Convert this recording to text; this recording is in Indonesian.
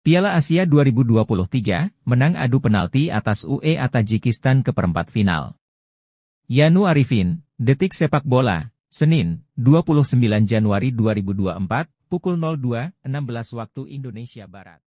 Piala Asia 2023 menang adu penalti atas UE Tajikistan ke perempat final. Yanu Arifin, Detik Sepak Bola, Senin, 29 Januari 2024, pukul 02.16 waktu Indonesia Barat.